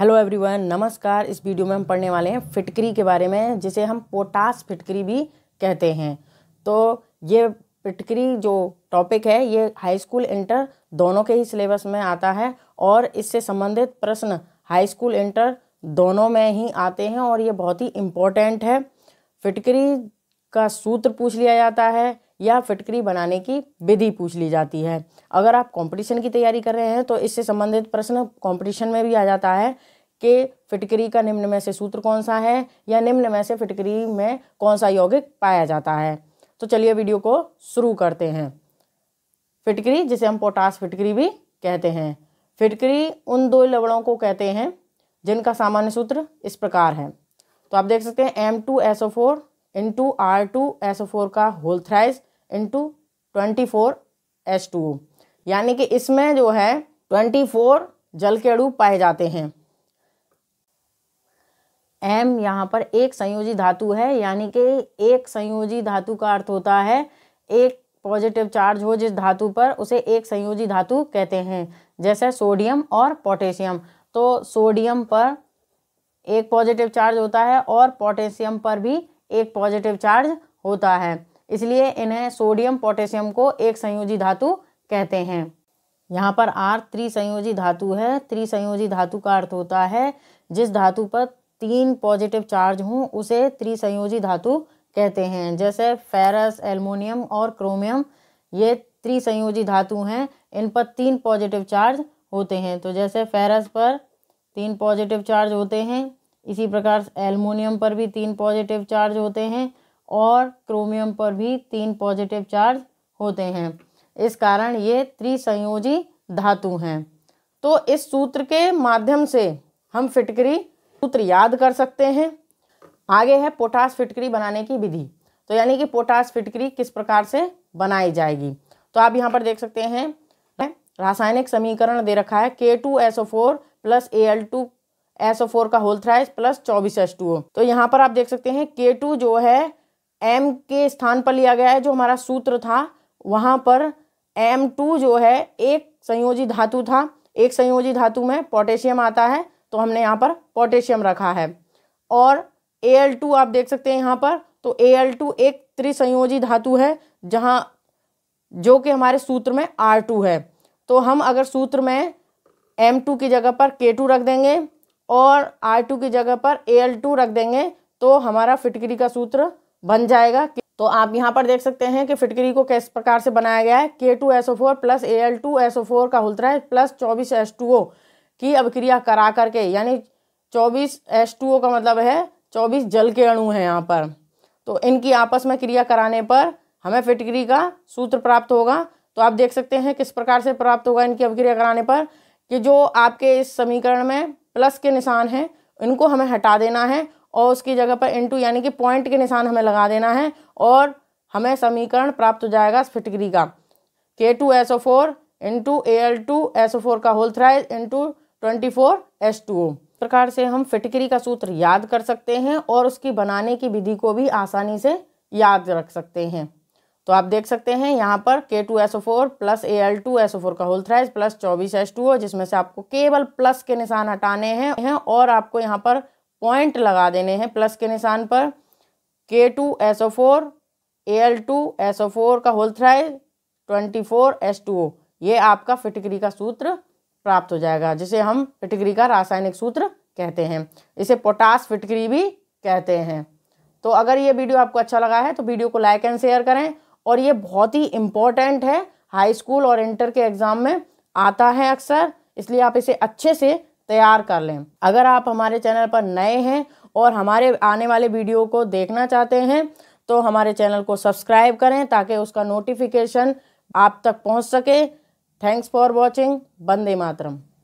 hello everyone नमस्कार इस video में हम पढ़ने वाले हैं फिटकरी के बारे में जिसे हम पोटास फिटकरी भी कहते हैं तो ये फिटकरी जो टॉपिक है ये हाई स्कूल इंटर दोनों के ही सिलेबस में आता है और इससे संबंधित प्रश्न हाई स्कूल इंटर दोनों में ही आते हैं और ये बहुत ही इम्पोर्टेंट है फिटकरी का सूत्र पूछ लिया जाता है या फिटकरी बनाने की विधि पूछ ली जाती है अगर आप कंपटीशन की तैयारी कर रहे हैं तो इससे संबंधित प्रश्न कंपटीशन में भी आ जाता है कि फिटकरी का निम्न में से सूत्र कौन सा है या निम्न में से फिटकरी में कौन सा यौगिक पाया जाता है तो चलिए वीडियो को शुरू करते हैं फिटकरी जिसे हम पोटास फिटकरी भी कहते हैं फिटकरी उन दो लवणों को कहते हैं जिनका सामान्य सूत्र इस प्रकार है तो आप देख सकते हैं M two S O four into R two S four का whole thrice into twenty four S two यानी कि इसमें जो है ट्वेंटी फोर जल के अड़ू पाए जाते हैं एम यहाँ पर एक संयोजी धातु है यानी कि एक संयोजी धातु का अर्थ होता है एक पॉजिटिव चार्ज हो जिस धातु पर उसे एक संयोजी धातु कहते हैं जैसे सोडियम और पोटेशियम तो सोडियम पर एक पॉजिटिव चार्ज होता है और पोटेशियम पर भी एक पॉजिटिव चार्ज होता है इसलिए इन्हें सोडियम पोटेशियम को एक संयोजी धातु कहते हैं यहाँ पर आर त्रिसंयोजी धातु है त्रिसंयोजी धातु का अर्थ होता है जिस धातु पर तीन पॉजिटिव चार्ज हों उसे त्रिसंयोजी धातु कहते हैं जैसे फेरस एल्युमिनियम और क्रोमियम ये त्रिसंयोजी धातु हैं इन पर तीन पॉजिटिव चार्ज होते हैं तो जैसे फेरस पर तीन पॉजिटिव चार्ज होते हैं इसी प्रकार एलमोनियम पर भी तीन पॉजिटिव चार्ज होते हैं और क्रोमियम पर भी तीन पॉजिटिव चार्ज होते हैं इस कारण ये त्रिसंयोजी धातु हैं तो इस सूत्र के माध्यम से हम फिटकरी सूत्र याद कर सकते हैं आगे है पोटास फिटकरी बनाने की विधि तो यानी कि पोटास फिटकरी किस प्रकार से बनाई जाएगी तो आप यहाँ पर देख सकते हैं रासायनिक समीकरण दे रखा है K two S O four plus A L two S four का होल थ्राइस प्लस चौबीस एस टू तो यहाँ पर आप देख सकते हैं के टू जो है एम के स्थान पर लिया गया है जो हमारा सूत्र था वहाँ पर एम टू जो है एक संयोजी धातु था एक संयोजी धातु में पोटेशियम आता है तो हमने यहाँ पर पोटेशियम रखा है और ए एल टू आप देख सकते हैं यहाँ पर तो ए एल टू एक त्रिसंयोजी धातु है जहाँ जो कि हमारे सूत्र में आर टू है तो हम अगर सूत्र में एम टू की जगह पर के टू रख देंगे और आर टू की जगह पर ए एल टू रख देंगे तो हमारा फिटकरी का सूत्र बन जाएगा तो आप यहाँ पर देख सकते हैं कि फिटकरी को किस प्रकार से बनाया गया है K two S O four plus A L two S O four का होल्तरा है प्लस चौबीस एस टू ओ की अभिक्रिया करा करके यानी चौबीस एस टू ओ का मतलब है चौबीस जल के अणु हैं यहाँ पर तो इनकी आपस में क्रिया कराने पर हमें फिटकरी का सूत्र प्राप्त होगा तो आप देख सकते हैं किस प्रकार से प्राप्त होगा इनकी अभिक्रिया कराने पर कि जो आपके इस समीकरण में प्लस के निशान हैं इनको हमें हटा देना है और उसकी जगह पर इंटू यानी कि पॉइंट के निशान हमें लगा देना है और हमें समीकरण प्राप्त हो जाएगा फिटकरी का K two S O four into A L two S O four का whole thrice into twenty four S two O प्रकार से हम फिटकरी का सूत्र याद कर सकते हैं और उसकी बनाने की विधि को भी आसानी से याद रख सकते हैं तो आप देख सकते हैं यहाँ पर K two S O four plus A L two S O four का होल थ्राइज प्लस चौबीस एस टू ओ जिसमें से आपको केवल प्लस के निशान हटाने हैं और आपको यहाँ पर पॉइंट लगा देने हैं प्लस के निशान पर K two S O four A L two S O four का whole thrice twenty four S two O ये आपका फिटकरी का सूत्र प्राप्त हो जाएगा जिसे हम फिटकरी का रासायनिक सूत्र कहते हैं इसे पोटास फिटकरी भी कहते हैं तो अगर ये वीडियो आपको अच्छा लगा है तो वीडियो को लाइक एंड शेयर करें और ये बहुत ही इम्पॉर्टेंट है हाई स्कूल और इंटर के एग्ज़ाम में आता है अक्सर इसलिए आप इसे अच्छे से तैयार कर लें अगर आप हमारे चैनल पर नए हैं और हमारे आने वाले वीडियो को देखना चाहते हैं तो हमारे चैनल को सब्सक्राइब करें ताकि उसका नोटिफिकेशन आप तक पहुंच सके थैंक्स फॉर वॉचिंग बंदे मातरम